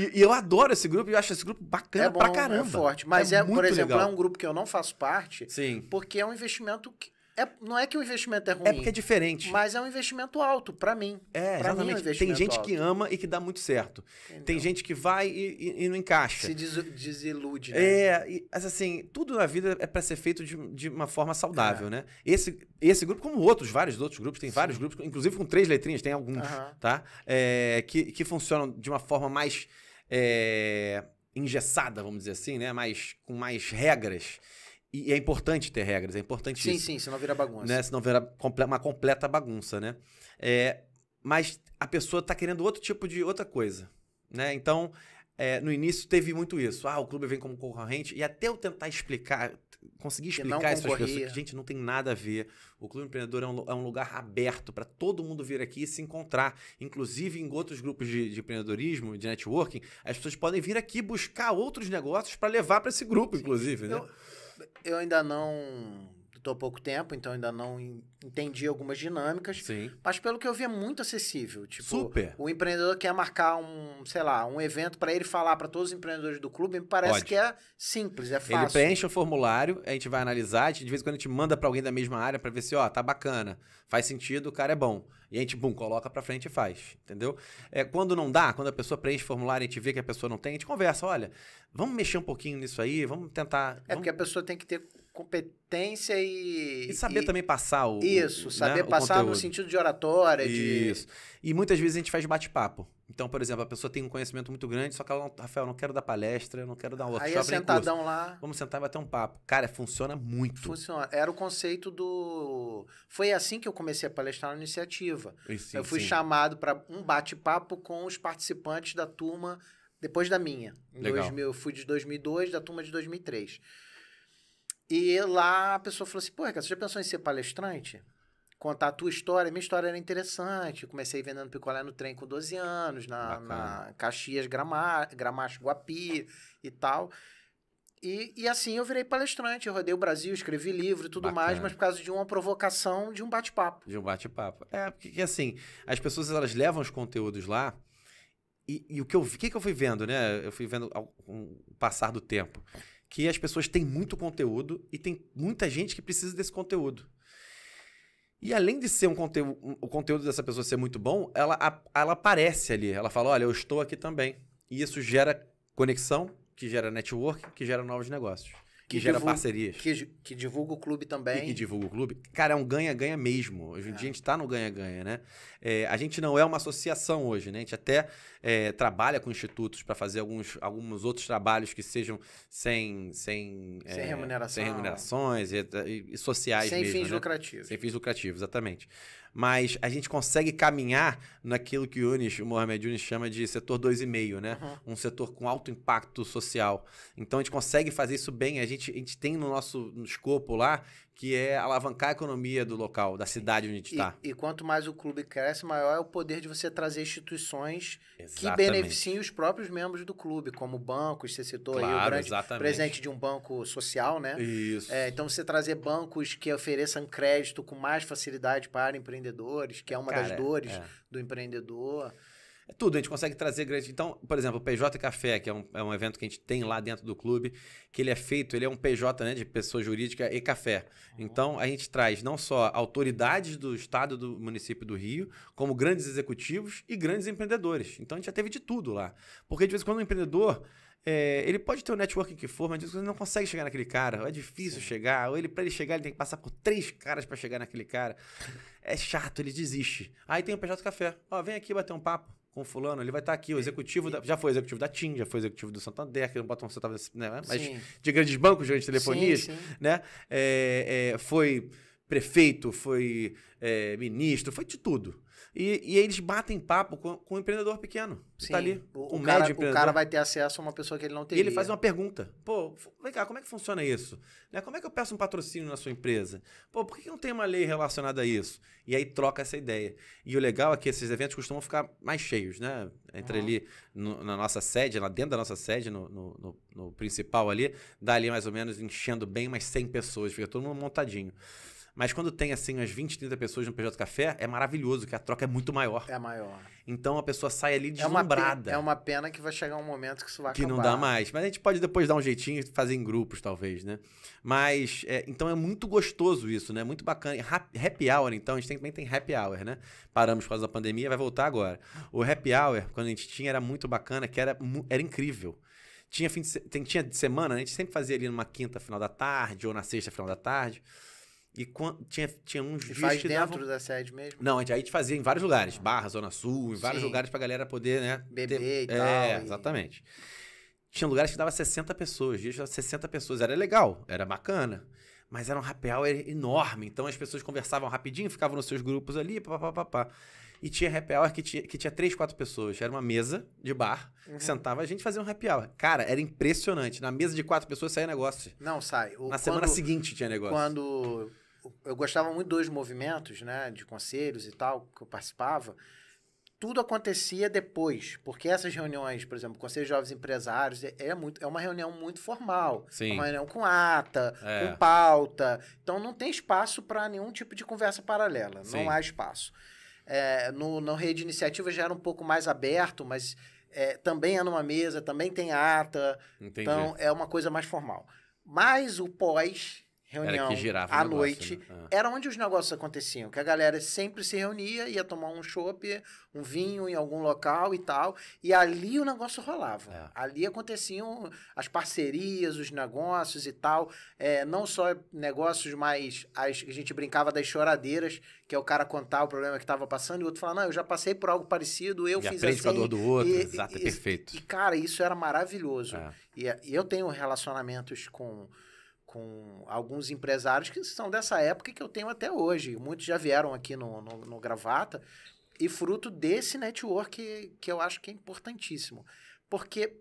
E, e, eu adoro esse grupo, e acho esse grupo bacana é bom, pra é caramba. É forte, mas é, é por exemplo, é legal. é um grupo que eu não faço parte, Sim. porque é um investimento que é, não é que o investimento é, é ruim. É porque é diferente. Mas é um investimento alto, para mim. É, pra exatamente. Mim é um investimento Tem gente alto. que ama e que dá muito certo. Entendeu? Tem gente que vai e, e, e não encaixa. Se des desilude, né? É, e, assim, tudo na vida é para ser feito de, de, uma forma saudável, é. né? Esse, esse grupo, como outros, vários outros grupos, tem Sim. vários grupos, inclusive com três letrinhas, tem alguns, tá? É, que, que funcionam de uma forma mais é, engessada, vamos dizer assim, né? Mais, com mais regras. E é importante ter regras, é importante sim, isso. Sim, sim, senão vira bagunça. Né? Senão vira uma completa bagunça, né? É, mas a pessoa está querendo outro tipo de outra coisa, né? Então, é, no início teve muito isso. Ah, o clube vem como concorrente. E até eu tentar explicar, conseguir explicar isso para as pessoas, que, gente, não tem nada a ver. O Clube Empreendedor é um, é um lugar aberto para todo mundo vir aqui e se encontrar. Inclusive, em outros grupos de, de empreendedorismo, de networking, as pessoas podem vir aqui buscar outros negócios para levar para esse grupo, inclusive, Sim. né? Eu eu ainda não. Estou há pouco tempo, então ainda não entendi algumas dinâmicas. Sim. Mas pelo que eu vi, é muito acessível. Tipo, Super. O empreendedor quer marcar um, sei lá, um evento para ele falar para todos os empreendedores do clube. Me parece Pode. que é simples, é fácil. Ele preenche o formulário, a gente vai analisar. De vez em quando a gente manda para alguém da mesma área para ver se, ó, tá bacana, faz sentido, o cara é bom. E a gente, bum, coloca para frente e faz, entendeu? É, quando não dá, quando a pessoa preenche o formulário e a gente vê que a pessoa não tem, a gente conversa, olha, vamos mexer um pouquinho nisso aí, vamos tentar... É vamos... porque a pessoa tem que ter competência e... E saber e, também passar o... Isso, saber né, passar o no sentido de oratória, isso. de... Isso. E muitas vezes a gente faz bate-papo. Então, por exemplo, a pessoa tem um conhecimento muito grande, só que ela não, Rafael, não quero dar palestra, não quero dar outro. Aí é sentadão lá. Vamos sentar e bater um papo. Cara, funciona muito. Funciona. Era o conceito do. Foi assim que eu comecei a palestrar na iniciativa. Sim, eu fui sim. chamado para um bate-papo com os participantes da turma depois da minha. Legal. 2000, eu fui de 2002, da turma de 2003. E lá a pessoa falou assim: pô, você já pensou em ser palestrante? contar a tua história. Minha história era interessante. Eu comecei vendendo picolé no trem com 12 anos, na, na Caxias, Grama, Gramacho, Guapi e tal. E, e, assim eu virei palestrante, eu rodei o Brasil, escrevi livro e tudo Bacana. mais, mas por causa de uma provocação, de um bate-papo. De um bate-papo. É, porque assim, as pessoas elas levam os conteúdos lá e, e o que eu, que, que eu fui vendo, né? Eu fui vendo ao, o passar do tempo, que as pessoas têm muito conteúdo e tem muita gente que precisa desse conteúdo. E além de ser um conteúdo, o conteúdo dessa pessoa ser muito bom, ela, ela aparece ali. Ela fala: olha, eu estou aqui também. E isso gera conexão, que gera network, que gera novos negócios que, gera divulga, parcerias. Que, que, divulga o clube também. E que divulga o clube. Cara, é um ganha-ganha mesmo. Hoje em é. dia a gente está no ganha-ganha, né? É, a gente não é uma associação hoje, né? A gente até é, trabalha com institutos para fazer alguns, alguns outros trabalhos que sejam sem... Sem, sem é, remuneração. Sem remunerações e, e, e sociais sem mesmo, fins né? lucrativos. Sem fins lucrativos, exatamente mas a gente consegue caminhar naquilo que o, Unis, o Mohamed Yunis chama de setor 2,5, né? Uhum. Um setor com alto impacto social. Então a gente consegue fazer isso bem, a gente, a gente tem no nosso no escopo lá que é alavancar a economia do local, da cidade onde a gente está. E, tá. e, quanto mais o clube cresce, maior é o poder de você trazer instituições exatamente. que beneficiem os próprios membros do clube, como bancos, você citou claro, aí o grande exatamente. presente de um banco social, né? Isso. É, então, você trazer bancos que ofereçam crédito com mais facilidade para empreendedores, que é uma Cara, das dores é. do empreendedor. É tudo, a gente consegue trazer grandes. Então, por exemplo, o PJ Café, que é um, é um evento que a gente tem lá dentro do clube, que ele é feito, ele é um PJ né, de pessoa jurídica e café. Uhum. Então, a gente traz não só autoridades do estado do município do Rio, como grandes executivos e grandes empreendedores. Então, a gente já teve de tudo lá. Porque de vez em quando um empreendedor. É, ele pode ter o networking que for, mas ele não consegue chegar naquele cara. É difícil Sim. chegar. Ou ele, para ele chegar, ele tem que passar por três caras para chegar naquele cara. É chato, ele desiste. Aí tem o PJ Café. Ó, vem aqui bater um papo com fulano, ele vai estar tá aqui, o executivo da, já foi executivo da TIM, já foi executivo do Santander, que não botam você tava, né? mas sim. de grandes bancos, de grandes telefonias, sim, sim. né? É, é, foi prefeito, foi é, ministro, foi de tudo. E, e eles batem papo com, com um empreendedor pequeno. Está ali. O, um cara, o cara vai ter acesso a uma pessoa que ele não tem. E ele faz uma pergunta. Pô, vem cá, como é que funciona isso? Né? Como é que eu peço um patrocínio na sua empresa? Pô, por que não tem uma lei relacionada a isso? E aí troca essa ideia. E o legal é que esses eventos costumam ficar mais cheios, né? Entre uhum. ali no, na nossa sede, lá dentro da nossa sede, no, no, no, principal ali, dá ali mais ou menos enchendo bem mais 100 pessoas. Fica todo mundo montadinho. Mas quando tem, assim, umas 20, 30 pessoas no PJ Café, é maravilhoso, que a troca é muito maior. É maior. Então a pessoa sai ali deslumbrada. É uma pena, é uma pena que vai chegar um momento que isso vai que acabar. Que não dá mais. Mas a gente pode depois dar um jeitinho e fazer em grupos, talvez, né? Mas, é, então é muito gostoso isso, né? Muito bacana. happy hour, então, a gente também tem happy hour, né? Paramos por causa da pandemia, vai voltar agora. O happy hour, quando a gente tinha, era muito bacana, que era, era incrível. Tinha, fim de, tinha de semana, né? a gente sempre fazia ali numa quinta, final da tarde, ou na sexta, final da tarde. E tinha, tinha uns e faz dentro davam... da sede mesmo? Não, a gente, a gente fazia em vários lugares. Barra, Zona Sul, em vários Sim. lugares pra galera poder, né? Beber ter... e é, tal. É, e... exatamente. Tinha lugares que dava 60 pessoas, dias dava 60 pessoas. Era legal, era bacana. Mas era um happy hour é, enorme. Então as pessoas conversavam rapidinho, ficavam nos seus grupos ali, papapá. E tinha happy hour é que tinha, que tinha três, quatro pessoas. Era uma mesa de bar, uhum. que sentava, a gente fazia um happy hour. Cara, era impressionante. Na mesa de quatro pessoas saía negócio. Não, sai. O, Na quando, semana seguinte tinha negócio. Quando eu gostava muito dos movimentos, né, de conselhos e tal, que eu participava, tudo acontecia depois, porque essas reuniões, por exemplo, Conselho de Jovens Empresários, é, é muito, é uma reunião muito formal. Sim. É uma reunião com ata, é. com pauta. Então não tem espaço para nenhum tipo de conversa paralela. Sim. Não há espaço. É, no, na rede iniciativa já era um pouco mais aberto, mas é, também é numa mesa, também tem ata. Entendi. Então é uma coisa mais formal. Mas o pós reunião à noite. Negócio, né? ah. Era onde os negócios aconteciam, que a galera sempre se reunia, ia tomar um chopp, um vinho em algum local e tal, e ali o negócio rolava. É. Ali aconteciam as parcerias, os negócios e tal, é, não só negócios, mas as, a gente brincava das choradeiras, que é o cara contar o problema que estava passando e o outro falar, não, eu já passei por algo parecido, eu e fiz assim. A dor do outro, e, exato, é e, é perfeito. E, cara, isso era maravilhoso. É. E, e eu tenho relacionamentos com com alguns empresários que são dessa época que eu tenho até hoje. Muitos já vieram aqui no, no, no Gravata e fruto desse network que, que eu acho que é importantíssimo. Porque